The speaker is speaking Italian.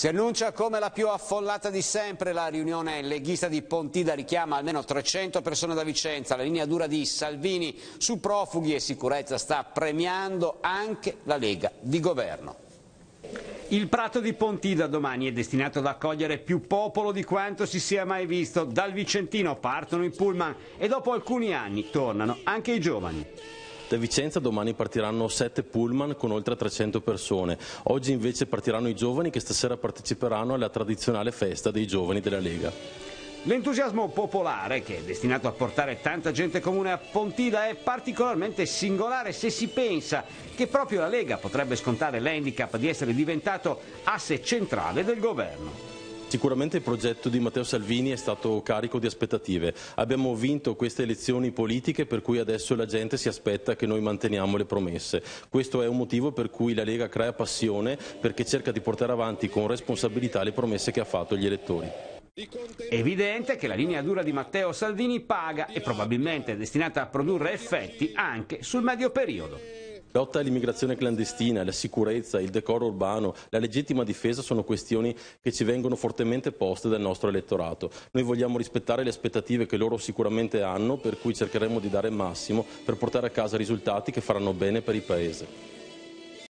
Si annuncia come la più affollata di sempre la riunione leghista di Pontida richiama almeno 300 persone da Vicenza. La linea dura di Salvini su profughi e sicurezza sta premiando anche la Lega di governo. Il prato di Pontida domani è destinato ad accogliere più popolo di quanto si sia mai visto. Dal Vicentino partono i pullman e dopo alcuni anni tornano anche i giovani. Da Vicenza domani partiranno 7 pullman con oltre 300 persone. Oggi invece partiranno i giovani che stasera parteciperanno alla tradizionale festa dei giovani della Lega. L'entusiasmo popolare, che è destinato a portare tanta gente comune a Pontida, è particolarmente singolare se si pensa che proprio la Lega potrebbe scontare l'handicap di essere diventato asse centrale del governo. Sicuramente il progetto di Matteo Salvini è stato carico di aspettative. Abbiamo vinto queste elezioni politiche per cui adesso la gente si aspetta che noi manteniamo le promesse. Questo è un motivo per cui la Lega crea passione perché cerca di portare avanti con responsabilità le promesse che ha fatto gli elettori. Evidente che la linea dura di Matteo Salvini paga e probabilmente è destinata a produrre effetti anche sul medio periodo. Lotta all'immigrazione clandestina, la sicurezza, il decoro urbano, la legittima difesa sono questioni che ci vengono fortemente poste dal nostro elettorato. Noi vogliamo rispettare le aspettative che loro sicuramente hanno, per cui cercheremo di dare il massimo per portare a casa risultati che faranno bene per il Paese.